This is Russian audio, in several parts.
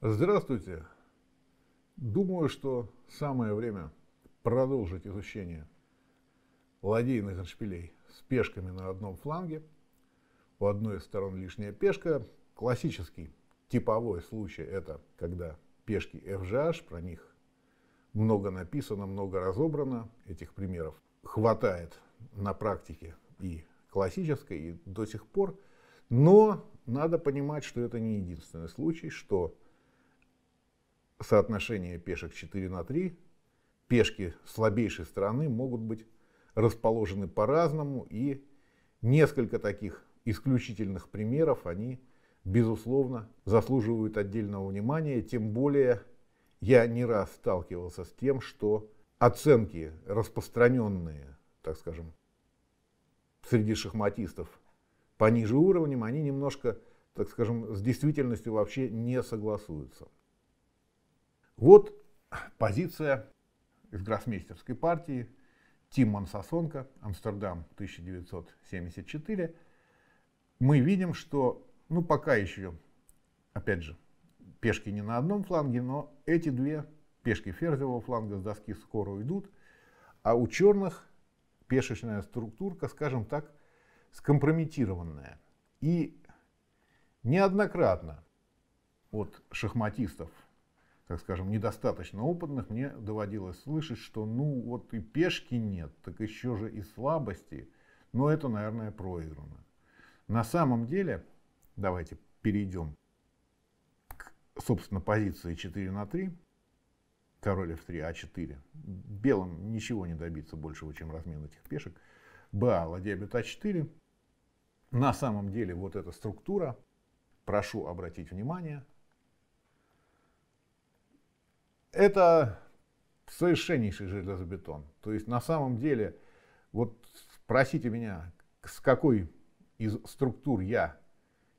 Здравствуйте! Думаю, что самое время продолжить изучение ладейных шпилей с пешками на одном фланге. У одной из сторон лишняя пешка. Классический типовой случай это когда пешки FGH, про них много написано, много разобрано, этих примеров хватает на практике и классической, и до сих пор. Но надо понимать, что это не единственный случай, что соотношение пешек 4 на 3, пешки слабейшей стороны могут быть расположены по-разному, и несколько таких исключительных примеров, они, безусловно, заслуживают отдельного внимания, тем более я не раз сталкивался с тем, что оценки, распространенные, так скажем, среди шахматистов пониже уровнем, они немножко, так скажем, с действительностью вообще не согласуются. Вот позиция из гроссмейстерской партии Тимман Сосонко, Амстердам 1974. Мы видим, что, ну пока еще, опять же, пешки не на одном фланге, но эти две пешки ферзевого фланга с доски скоро уйдут, а у черных пешечная структурка, скажем так, скомпрометированная. И неоднократно от шахматистов так скажем, недостаточно опытных, мне доводилось слышать, что ну вот и пешки нет, так еще же и слабости, но это, наверное, проиграно. На самом деле, давайте перейдем к, собственно, позиции 4 на 3, король f3, а4. Белым ничего не добиться большего, чем размен этих пешек. Ба, ладья бьет а4. На самом деле, вот эта структура, прошу обратить внимание, это совершеннейший железобетон. То есть на самом деле, вот спросите меня, с какой из структур я,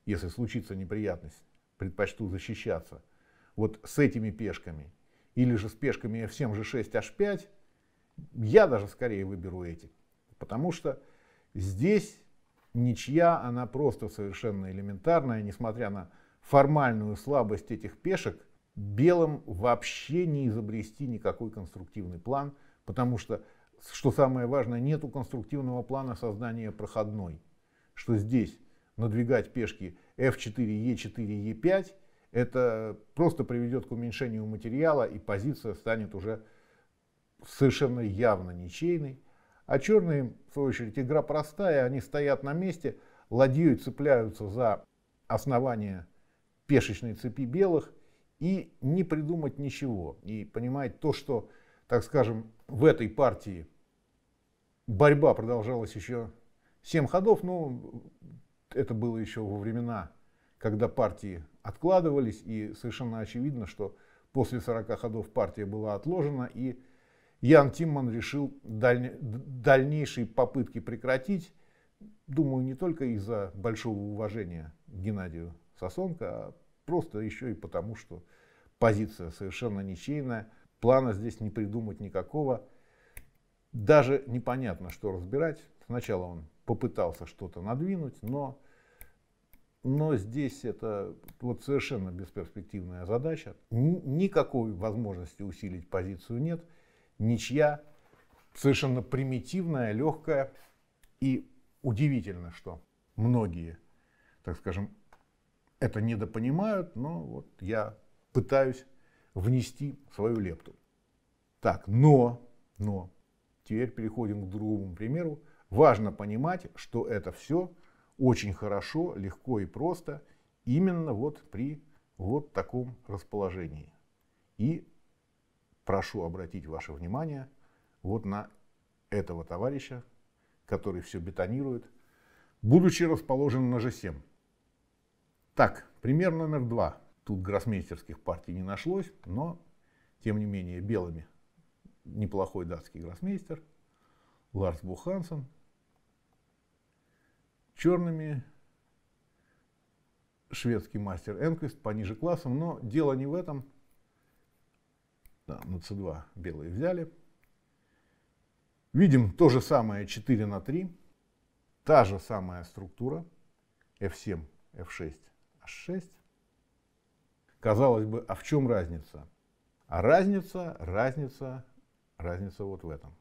если случится неприятность, предпочту защищаться, вот с этими пешками, или же с пешками F7, G6, H5, я даже скорее выберу эти. Потому что здесь ничья, она просто совершенно элементарная, несмотря на формальную слабость этих пешек, белым вообще не изобрести никакой конструктивный план, потому что, что самое важное, нету конструктивного плана создания проходной. Что здесь надвигать пешки F4, E4, E5, это просто приведет к уменьшению материала, и позиция станет уже совершенно явно ничейной. А черные, в свою очередь, игра простая, они стоят на месте, ладьей цепляются за основание пешечной цепи белых, и не придумать ничего. И понимать то, что, так скажем, в этой партии борьба продолжалась еще 7 ходов, но это было еще во времена, когда партии откладывались, и совершенно очевидно, что после 40 ходов партия была отложена, и Ян Тимман решил даль... дальнейшие попытки прекратить, думаю, не только из-за большого уважения к Геннадию Сосонко, а Просто еще и потому, что позиция совершенно ничейная, плана здесь не придумать никакого. Даже непонятно, что разбирать. Сначала он попытался что-то надвинуть, но, но здесь это вот совершенно бесперспективная задача. Никакой возможности усилить позицию нет. Ничья совершенно примитивная, легкая. И удивительно, что многие, так скажем, это недопонимают, но вот я пытаюсь внести свою лепту. Так, но, но, теперь переходим к другому примеру. Важно понимать, что это все очень хорошо, легко и просто именно вот при вот таком расположении. И прошу обратить ваше внимание вот на этого товарища, который все бетонирует, будучи расположен на G7. Так, пример номер два. Тут гроссмейстерских партий не нашлось, но, тем не менее, белыми неплохой датский гроссмейстер, Ларс Бухансон, Черными шведский мастер Энквист пониже классом, но дело не в этом. Да, на c2 белые взяли. Видим то же самое 4 на 3, та же самая структура f7, f6, 6. Казалось бы, а в чем разница? А разница, разница, разница вот в этом.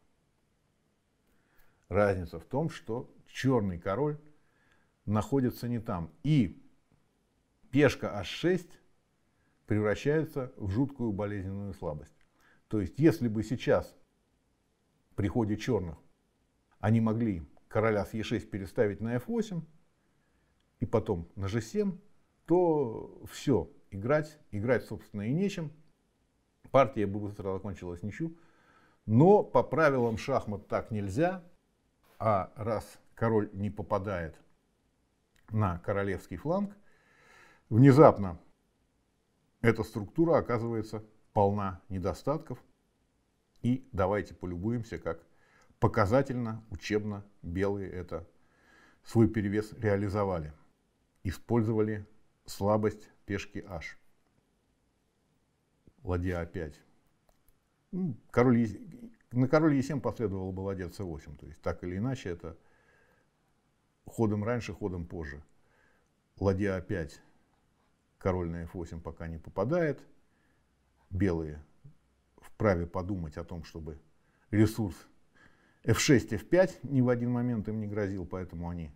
Разница в том, что черный король находится не там. И пешка h6 превращается в жуткую болезненную слабость. То есть, если бы сейчас при ходе черных они могли короля с е 6 переставить на f8 и потом на g7, то все, играть, играть, собственно, и нечем. Партия бы быстро закончилась ничью. Но по правилам шахмат так нельзя. А раз король не попадает на королевский фланг, внезапно эта структура оказывается полна недостатков. И давайте полюбуемся, как показательно, учебно белые это свой перевес реализовали. Использовали слабость пешки H. Ладья А5. Ну, король На король Е7 последовало бы ладья c 8 То есть так или иначе это ходом раньше, ходом позже. Ладья А5, король на F8 пока не попадает. Белые вправе подумать о том, чтобы ресурс F6, F5 ни в один момент им не грозил, поэтому они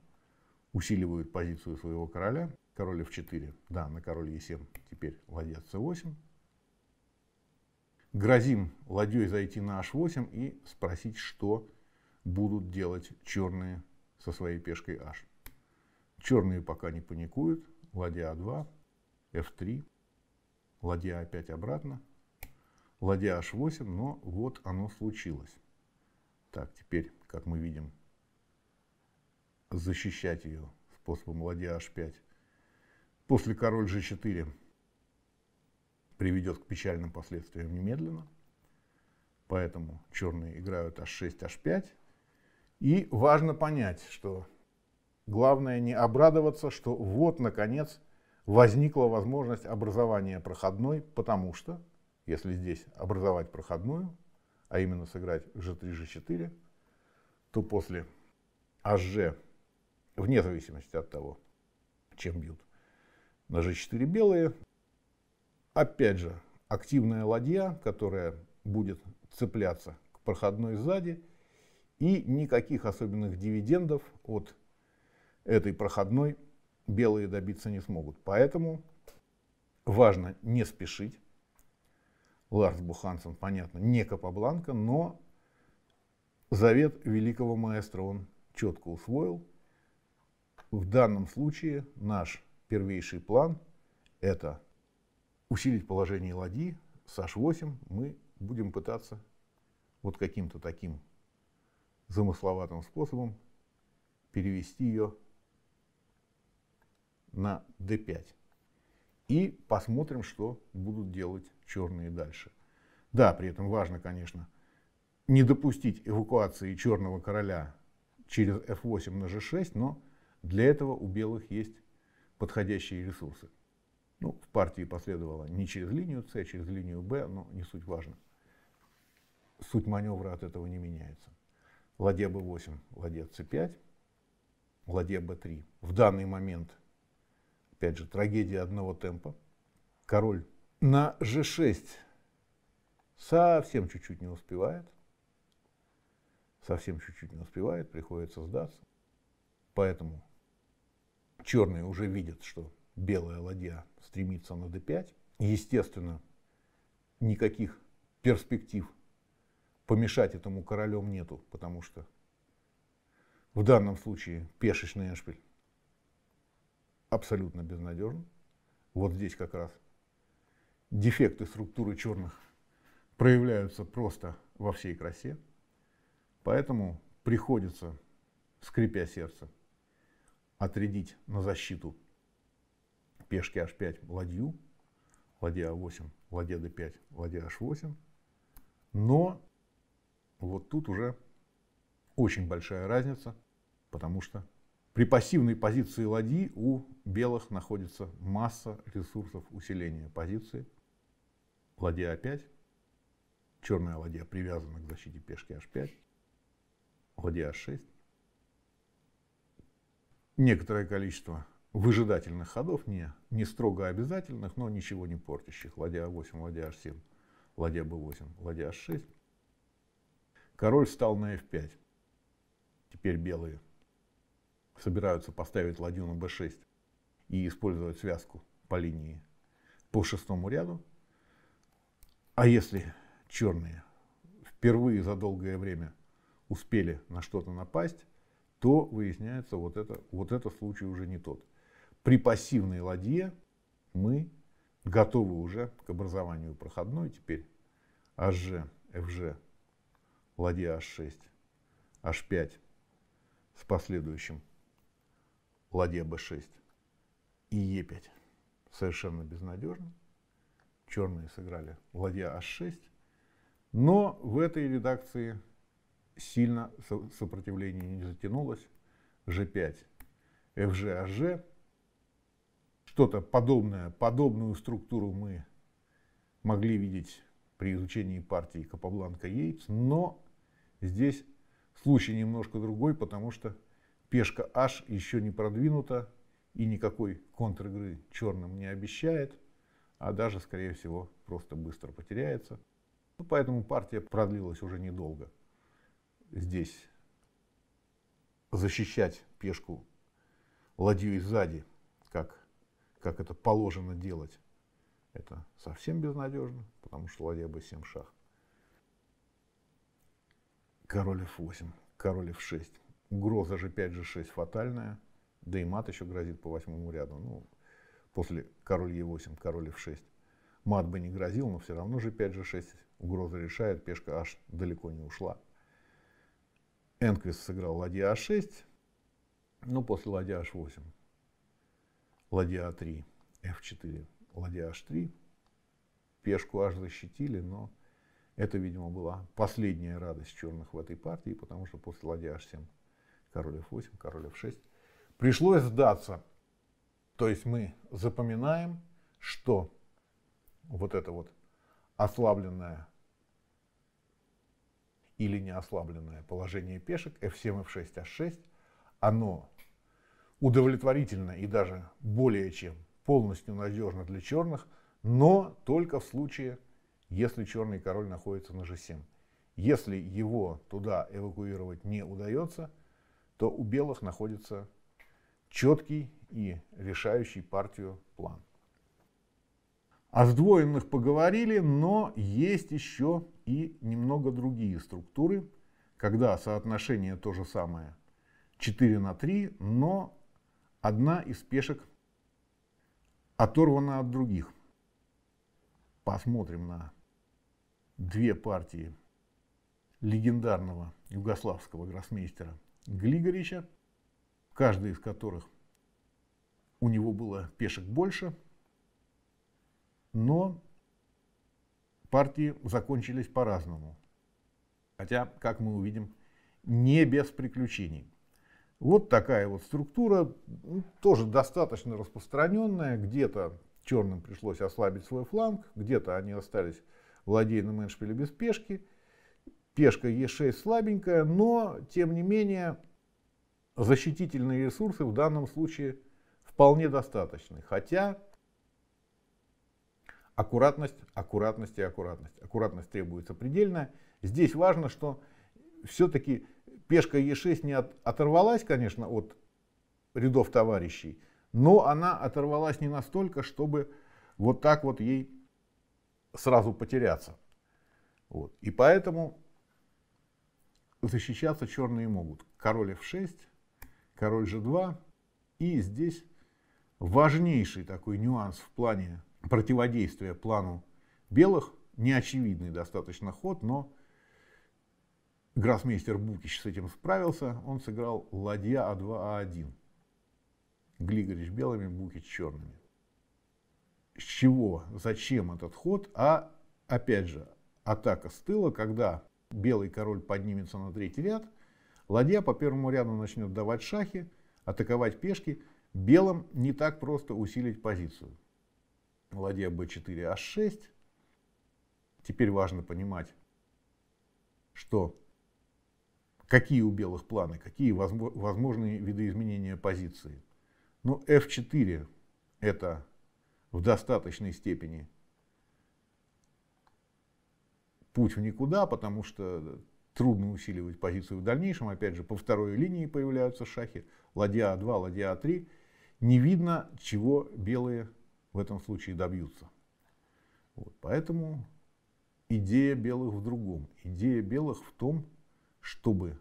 усиливают позицию своего короля король f4, да, на король e7, теперь ладья c8. Грозим ладьей зайти на h8 и спросить, что будут делать черные со своей пешкой h. Черные пока не паникуют, ладья a2, а f3, ладья опять обратно, ладья h8, но вот оно случилось. Так, теперь, как мы видим, защищать ее способом ладья h5 после король g4 приведет к печальным последствиям немедленно. Поэтому черные играют h6, h5. И важно понять, что главное не обрадоваться, что вот, наконец, возникла возможность образования проходной, потому что, если здесь образовать проходную, а именно сыграть g3, g4, то после hg, «А вне зависимости от того, чем бьют, на Ножи 4 белые. Опять же, активная ладья, которая будет цепляться к проходной сзади. И никаких особенных дивидендов от этой проходной белые добиться не смогут. Поэтому важно не спешить. Ларс Бухансон, понятно, не Капабланка, но завет великого маэстро он четко усвоил. В данном случае наш первейший план – это усилить положение ладьи. С h8 мы будем пытаться вот каким-то таким замысловатым способом перевести ее на d5. И посмотрим, что будут делать черные дальше. Да, при этом важно, конечно, не допустить эвакуации черного короля через f8 на g6, но для этого у белых есть подходящие ресурсы. Ну, в партии последовало не через линию С, а через линию Б, но не суть важно. Суть маневра от этого не меняется. Ладья b8, ладья c5, ладья b3. В данный момент, опять же, трагедия одного темпа. Король на g6 совсем чуть-чуть не успевает. Совсем чуть-чуть не успевает, приходится сдаться. Поэтому черные уже видят, что белая ладья стремится на d5. Естественно, никаких перспектив помешать этому королем нету, потому что в данном случае пешечный эшпиль абсолютно безнадежен. Вот здесь как раз дефекты структуры черных проявляются просто во всей красе. Поэтому приходится, скрипя сердце, отрядить на защиту пешки h5 ладью, ладья a8, а ладья d5, ладья h8. Но вот тут уже очень большая разница, потому что при пассивной позиции ладьи у белых находится масса ресурсов усиления позиции. Ладья a5, а черная ладья привязана к защите пешки h5, ладья h6 некоторое количество выжидательных ходов, не, не строго обязательных, но ничего не портящих. Ладья А8, ладья H7, ладья Б8, ладья H6. Король встал на F5. Теперь белые собираются поставить ладью на B6 и использовать связку по линии по шестому ряду. А если черные впервые за долгое время успели на что-то напасть, то выясняется, вот это, вот это случай уже не тот. При пассивной ладье мы готовы уже к образованию проходной. Теперь HG, FG, ладья H6, H5 с последующим ладья B6 и E5. Совершенно безнадежно. Черные сыграли ладья H6. Но в этой редакции сильно сопротивление не затянулось. G5, FG, HG. Что-то подобное, подобную структуру мы могли видеть при изучении партии Капабланка-Яйц, но здесь случай немножко другой, потому что пешка H еще не продвинута и никакой контр-игры черным не обещает, а даже, скорее всего, просто быстро потеряется. Ну, поэтому партия продлилась уже недолго здесь защищать пешку ладью сзади, как, как это положено делать, это совсем безнадежно, потому что ладья b7 шах. Король f8, король f6. Угроза же 5 g6 фатальная, да и мат еще грозит по восьмому ряду. Ну, после король e8, король f6. Мат бы не грозил, но все равно же 5 g6 угроза решает, пешка аж далеко не ушла. Энквис сыграл ладья А6, ну, после ладья H8, а ладья А3, F4, ладья H3. А Пешку аж защитили, но это, видимо, была последняя радость черных в этой партии, потому что после ладья H7, а король F8, король F6, пришлось сдаться. То есть мы запоминаем, что вот это вот ослабленная или неослабленное положение пешек f7, f6, h6, оно удовлетворительно и даже более чем полностью надежно для черных, но только в случае, если черный король находится на g7. Если его туда эвакуировать не удается, то у белых находится четкий и решающий партию план. О сдвоенных поговорили, но есть еще и немного другие структуры, когда соотношение то же самое 4 на 3, но одна из пешек оторвана от других. Посмотрим на две партии легендарного югославского гроссмейстера Глигорича, в каждой из которых у него было пешек больше, но партии закончились по-разному. Хотя, как мы увидим, не без приключений. Вот такая вот структура, ну, тоже достаточно распространенная. Где-то черным пришлось ослабить свой фланг, где-то они остались в ладейном эндшпиле без пешки. Пешка Е6 слабенькая, но, тем не менее, защитительные ресурсы в данном случае вполне достаточны. Хотя Аккуратность, аккуратность и аккуратность. Аккуратность требуется предельная. Здесь важно, что все-таки пешка Е6 не от, оторвалась, конечно, от рядов товарищей, но она оторвалась не настолько, чтобы вот так вот ей сразу потеряться. Вот. И поэтому защищаться черные могут. Король f6, король g2. И здесь важнейший такой нюанс в плане противодействия плану белых, неочевидный достаточно ход, но гроссмейстер Букич с этим справился, он сыграл ладья А2-А1. А Глигарич белыми, Букич черными. С чего, зачем этот ход? А опять же, атака с тыла, когда белый король поднимется на третий ряд, ладья по первому ряду начнет давать шахи, атаковать пешки, белым не так просто усилить позицию ладья b4, h6. Теперь важно понимать, что какие у белых планы, какие возможные видоизменения позиции. Ну, f4 это в достаточной степени путь в никуда, потому что трудно усиливать позицию в дальнейшем. Опять же, по второй линии появляются шахи. Ладья А2, ладья А3. Не видно, чего белые в этом случае добьются. Вот. Поэтому идея белых в другом. Идея белых в том, чтобы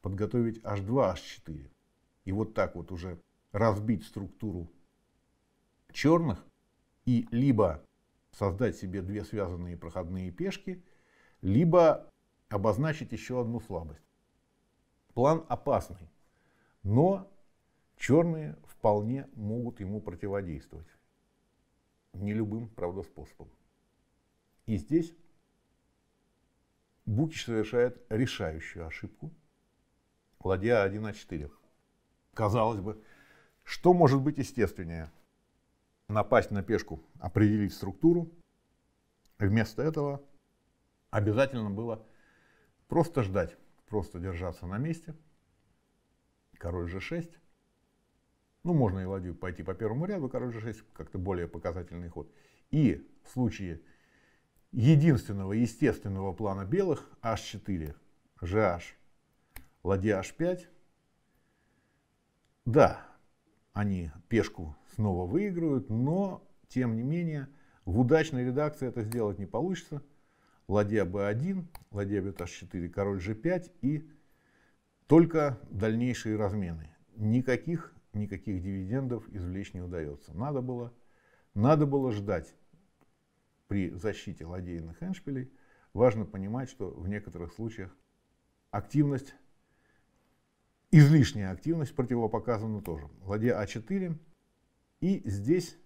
подготовить H2, H4. И вот так вот уже разбить структуру черных и либо создать себе две связанные проходные пешки, либо обозначить еще одну слабость. План опасный, но черные вполне могут ему противодействовать. Не любым, правда, способом. И здесь Букич совершает решающую ошибку, ладья 1 на 4. Казалось бы, что может быть естественнее? Напасть на пешку, определить структуру. Вместо этого обязательно было просто ждать, просто держаться на месте. Король же 6 ну, можно и ладью пойти по первому ряду, король g6, как-то более показательный ход. И в случае единственного естественного плана белых, h4, gh, ладья h5, да, они пешку снова выиграют, но, тем не менее, в удачной редакции это сделать не получится. Ладья b1, ладья b h4, король g5 и только дальнейшие размены. Никаких никаких дивидендов извлечь не удается. Надо было, надо было ждать при защите ладейных эншпилей. Важно понимать, что в некоторых случаях активность, излишняя активность противопоказана тоже. Ладья А4. И здесь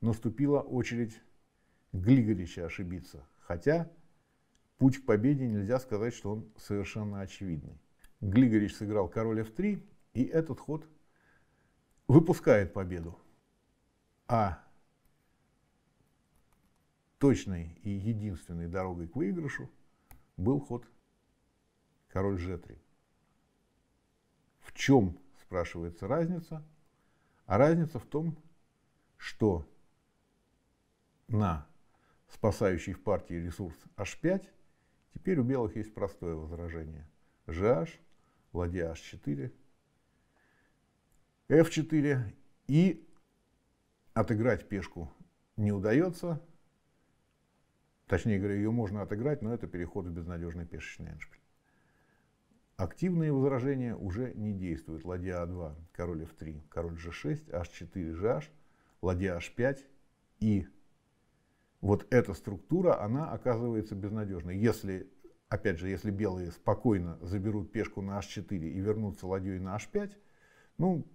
наступила очередь Глигорича ошибиться. Хотя путь к победе нельзя сказать, что он совершенно очевидный. Глигорич сыграл король f3, и этот ход выпускает победу, а точной и единственной дорогой к выигрышу был ход король g3. В чем, спрашивается, разница? А разница в том, что на спасающий в партии ресурс h5 теперь у белых есть простое возражение. gh, ладья h4, f4 и отыграть пешку не удается. Точнее говоря, ее можно отыграть, но это переход в безнадежный пешечный эндшпиль. Активные возражения уже не действуют. Ладья А2, король F3, король G6, H4, GH, ладья H5 и вот эта структура, она оказывается безнадежной. Если, опять же, если белые спокойно заберут пешку на H4 и вернутся ладьей на H5, ну,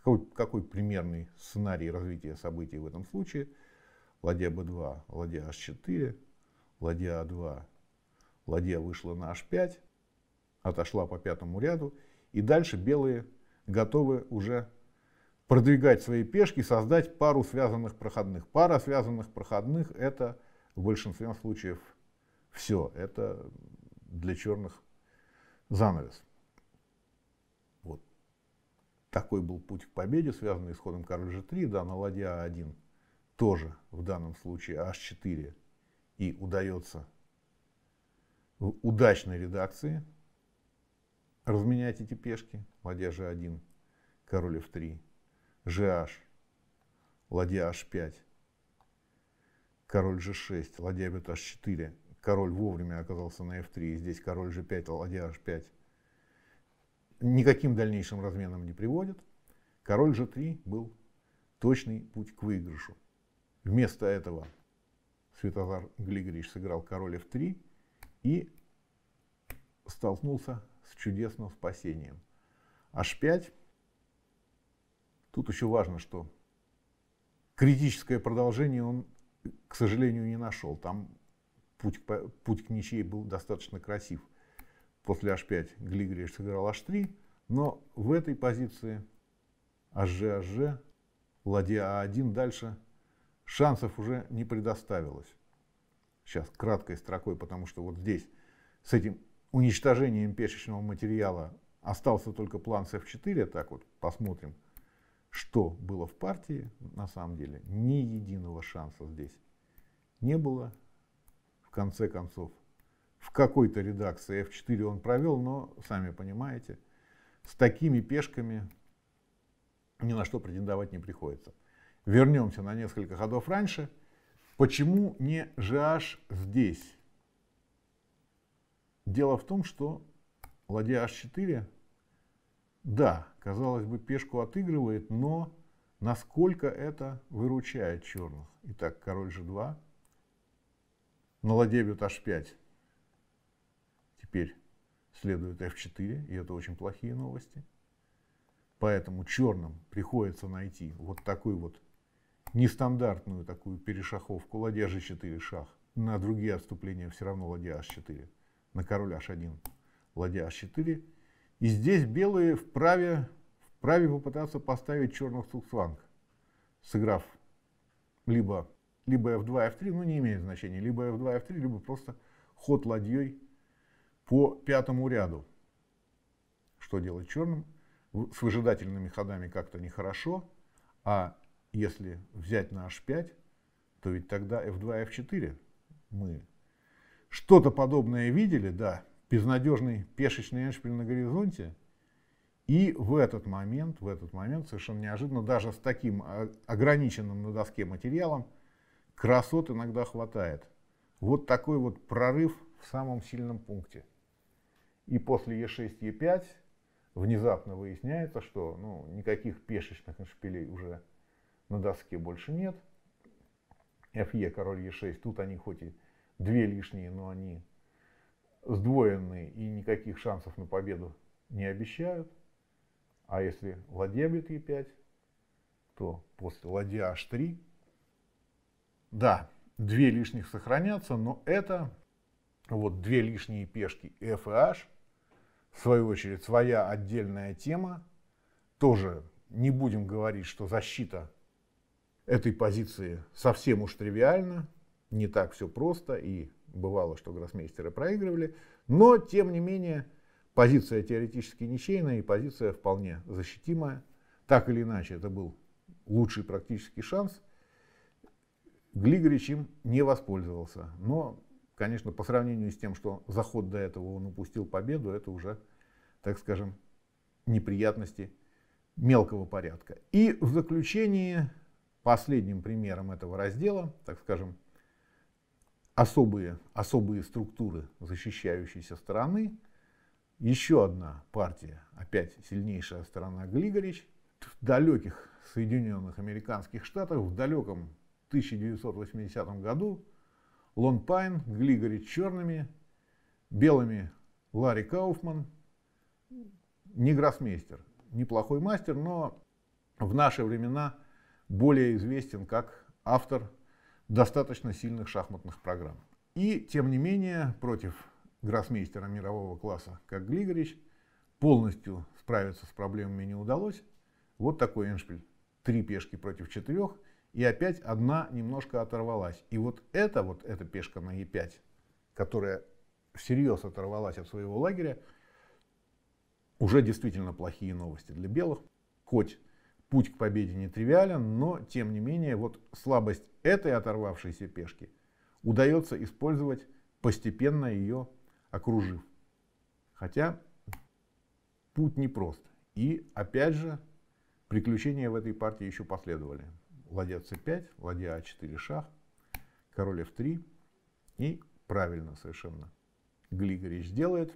какой, какой примерный сценарий развития событий в этом случае? Ладья b2, ладья h4, ладья a2, а ладья вышла на h5, отошла по пятому ряду, и дальше белые готовы уже продвигать свои пешки, создать пару связанных проходных. Пара связанных проходных — это в большинстве случаев все. Это для черных занавес такой был путь к победе, связанный с ходом король g3, да, на ладья а1 тоже в данном случае h4 а и удается в удачной редакции разменять эти пешки, ладья g1, король f3, gh, ладья h5, король g6, ладья бьет h4, король вовремя оказался на f3, и здесь король g5, ладья h5, никаким дальнейшим разменам не приводит. Король же 3 был точный путь к выигрышу. Вместо этого Святозар Глигорич сыграл король F3 и столкнулся с чудесным спасением. H5. Тут еще важно, что критическое продолжение он, к сожалению, не нашел. Там путь, путь к ничьей был достаточно красив после h5 Глигриш сыграл h3, но в этой позиции hg, hg, ладья А 1 дальше шансов уже не предоставилось. Сейчас краткой строкой, потому что вот здесь с этим уничтожением пешечного материала остался только план с f4. Так вот посмотрим, что было в партии. На самом деле ни единого шанса здесь не было. В конце концов в какой-то редакции F4 он провел, но, сами понимаете, с такими пешками ни на что претендовать не приходится. Вернемся на несколько ходов раньше. Почему не GH здесь? Дело в том, что ладья H4, да, казалось бы, пешку отыгрывает, но насколько это выручает черных? Итак, король G2, на ладье бьет H5. Теперь следует F4, и это очень плохие новости. Поэтому черным приходится найти вот такую вот нестандартную такую перешаховку ладья g4 шах. На другие отступления все равно ладья h4. На король h1 ладья h4. И здесь белые вправе, вправе попытаться поставить черных цуксванг, сыграв либо, либо f2, f3, ну не имеет значения, либо f2, f3, либо просто ход ладьей по пятому ряду, что делать черным? С выжидательными ходами как-то нехорошо, а если взять на h5, то ведь тогда f2, f4 мы что-то подобное видели, да, безнадежный пешечный эндшпиль на горизонте. И в этот момент, в этот момент совершенно неожиданно, даже с таким а, ограниченным на доске материалом, красот иногда хватает. Вот такой вот прорыв в самом сильном пункте. И после Е6, Е5 внезапно выясняется, что ну, никаких пешечных шпилей уже на доске больше нет. Фе, король Е6, тут они хоть и две лишние, но они сдвоенные и никаких шансов на победу не обещают. А если ладья бьет Е5, то после ладья H3, да, две лишних сохранятся, но это вот две лишние пешки F и H – в свою очередь, своя отдельная тема. Тоже не будем говорить, что защита этой позиции совсем уж тривиальна, не так все просто, и бывало, что гроссмейстеры проигрывали, но, тем не менее, позиция теоретически ничейная и позиция вполне защитимая. Так или иначе, это был лучший практический шанс. Глигорич им не воспользовался, но конечно, по сравнению с тем, что заход до этого он упустил победу, это уже, так скажем, неприятности мелкого порядка. И в заключении последним примером этого раздела, так скажем, особые, особые структуры защищающейся стороны, еще одна партия, опять сильнейшая сторона Глигорич, в далеких Соединенных Американских Штатах, в далеком 1980 году Лон Пайн, Глигори черными, белыми Ларри Кауфман, не гроссмейстер, неплохой мастер, но в наши времена более известен как автор достаточно сильных шахматных программ. И, тем не менее, против гроссмейстера мирового класса, как Глигорич, полностью справиться с проблемами не удалось. Вот такой эншпиль. Три пешки против четырех – и опять одна немножко оторвалась. И вот эта вот эта пешка на Е5, которая всерьез оторвалась от своего лагеря, уже действительно плохие новости для белых. Хоть путь к победе нетривиален, но тем не менее вот слабость этой оторвавшейся пешки удается использовать постепенно ее окружив. Хотя путь непрост. И опять же, приключения в этой партии еще последовали ладья c5, ладья а4 шах, король f3. И правильно совершенно Глигорич делает,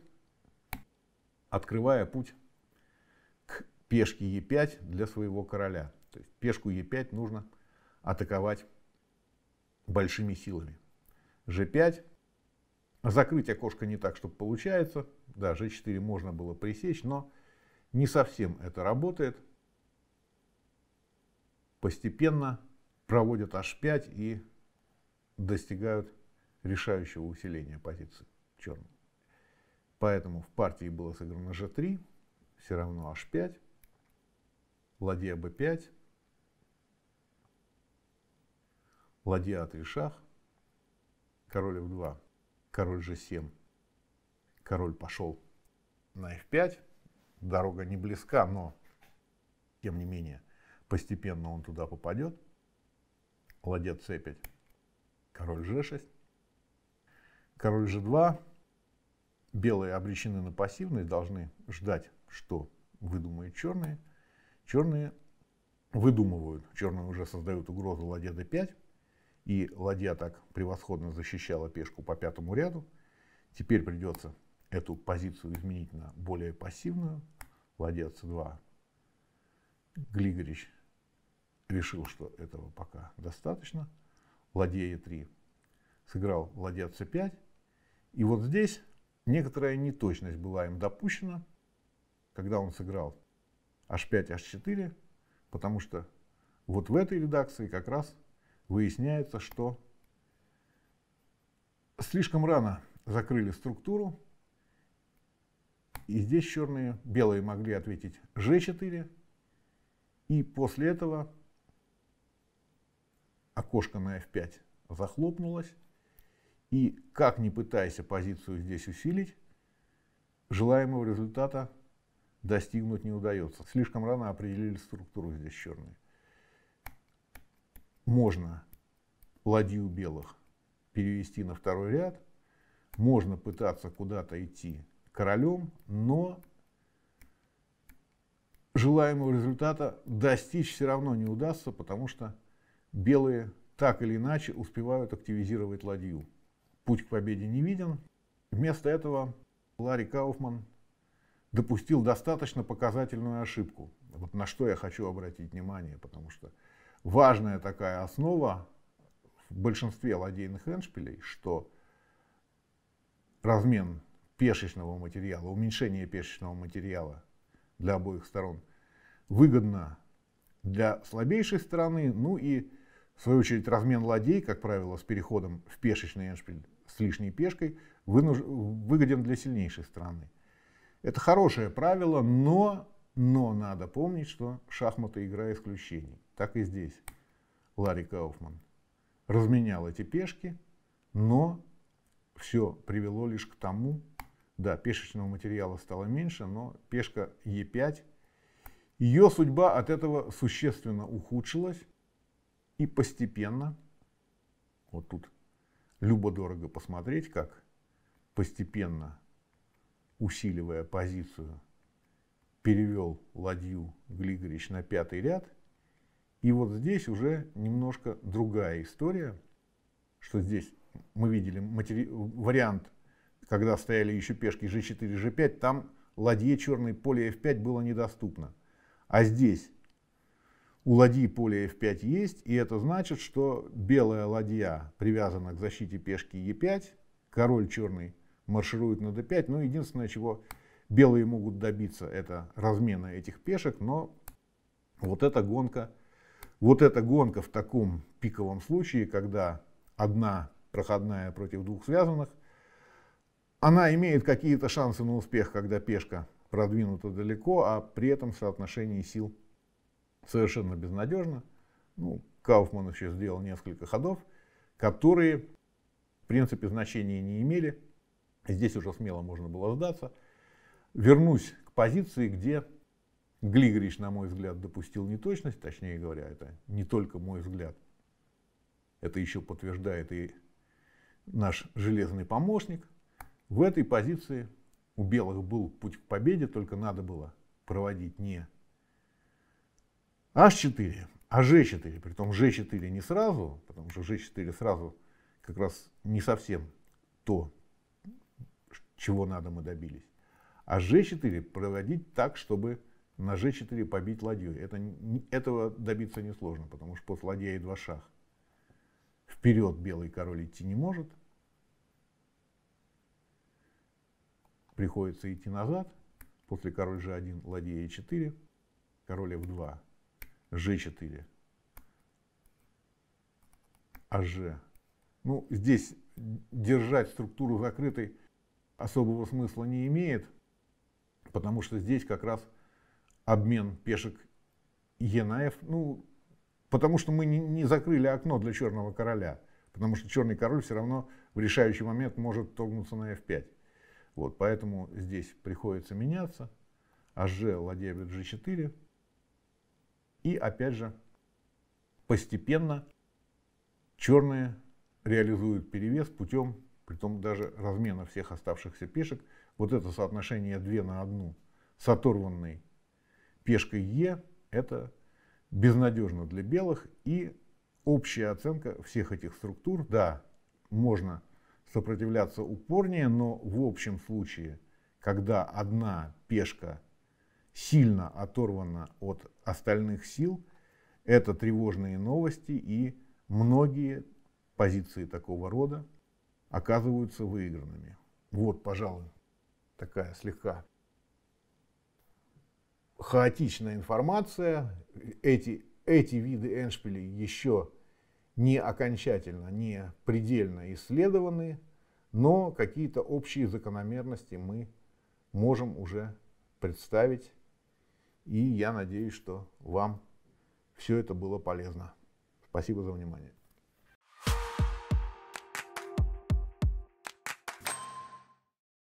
открывая путь к пешке e5 для своего короля. То есть пешку e5 нужно атаковать большими силами. g5. Закрыть окошко не так, чтобы получается. Да, g4 можно было пресечь, но не совсем это работает постепенно проводят H5 и достигают решающего усиления позиции черного. Поэтому в партии было сыграно G3, все равно H5, ладья B5, ладья А3 шах, король F2, король G7, король пошел на F5, дорога не близка, но тем не менее – Постепенно он туда попадет. Ладья c5, король g6, король g2. Белые обречены на пассивность, должны ждать, что выдумают черные. Черные выдумывают, черные уже создают угрозу ладья d5. И ладья так превосходно защищала пешку по пятому ряду. Теперь придется эту позицию изменить на более пассивную. Ладья c2. Глигарич решил, что этого пока достаточно. Ладья Е3 сыграл ладья С5. И вот здесь некоторая неточность была им допущена, когда он сыграл H5, H4, потому что вот в этой редакции как раз выясняется, что слишком рано закрыли структуру, и здесь черные, белые могли ответить G4, и после этого окошко на f5 захлопнулось. И как ни пытайся позицию здесь усилить, желаемого результата достигнуть не удается. Слишком рано определили структуру здесь черные. Можно ладью белых перевести на второй ряд. Можно пытаться куда-то идти королем, но желаемого результата достичь все равно не удастся, потому что белые так или иначе успевают активизировать ладью. Путь к победе не виден. Вместо этого Ларри Кауфман допустил достаточно показательную ошибку. Вот на что я хочу обратить внимание, потому что важная такая основа в большинстве ладейных эндшпилей, что размен пешечного материала, уменьшение пешечного материала для обоих сторон выгодно для слабейшей стороны, ну и в свою очередь размен ладей, как правило, с переходом в пешечный эндшпиль с лишней пешкой вынуж... выгоден для сильнейшей страны. Это хорошее правило, но, но надо помнить, что шахматы игра исключений. Так и здесь Ларри Кауфман разменял эти пешки, но все привело лишь к тому, да, пешечного материала стало меньше, но пешка Е5, ее судьба от этого существенно ухудшилась, и постепенно, вот тут любо-дорого посмотреть, как постепенно, усиливая позицию, перевел ладью Глигорич на пятый ряд. И вот здесь уже немножко другая история, что здесь мы видели матери... вариант, когда стояли еще пешки g4, g5, там ладье черной поле f5 было недоступно. А здесь у ладьи поле f5 есть, и это значит, что белая ладья привязана к защите пешки e5, король черный марширует на d5, но единственное, чего белые могут добиться, это размена этих пешек, но вот эта гонка, вот эта гонка в таком пиковом случае, когда одна проходная против двух связанных, она имеет какие-то шансы на успех, когда пешка продвинута далеко, а при этом соотношение сил совершенно безнадежно. Ну, Кауфман еще сделал несколько ходов, которые, в принципе, значения не имели. Здесь уже смело можно было сдаться. Вернусь к позиции, где Глигорич, на мой взгляд, допустил неточность, точнее говоря, это не только мой взгляд, это еще подтверждает и наш железный помощник. В этой позиции у белых был путь к победе, только надо было проводить не H4, а G4, при том G4 не сразу, потому что G4 сразу как раз не совсем то, чего надо мы добились. А G4 проводить так, чтобы на G4 побить ладью. Это, этого добиться несложно, потому что после ладья и два шах. Вперед белый король идти не может. Приходится идти назад. После король G1, ладья E4, король F2. G4. АЖ. Ну, здесь держать структуру закрытой особого смысла не имеет, потому что здесь как раз обмен пешек Е на F. Ну, потому что мы не закрыли окно для черного короля, потому что черный король все равно в решающий момент может торгнуться на F5. Вот, поэтому здесь приходится меняться. АЖ ладья бьет G4. И опять же, постепенно черные реализуют перевес путем, при том даже размена всех оставшихся пешек. Вот это соотношение 2 на 1 с оторванной пешкой Е, это безнадежно для белых. И общая оценка всех этих структур, да, можно сопротивляться упорнее, но в общем случае, когда одна пешка – сильно оторвана от остальных сил, это тревожные новости и многие позиции такого рода оказываются выигранными. Вот, пожалуй, такая слегка хаотичная информация. Эти, эти виды эншпилей еще не окончательно, не предельно исследованы, но какие-то общие закономерности мы можем уже представить и я надеюсь, что вам все это было полезно. Спасибо за внимание.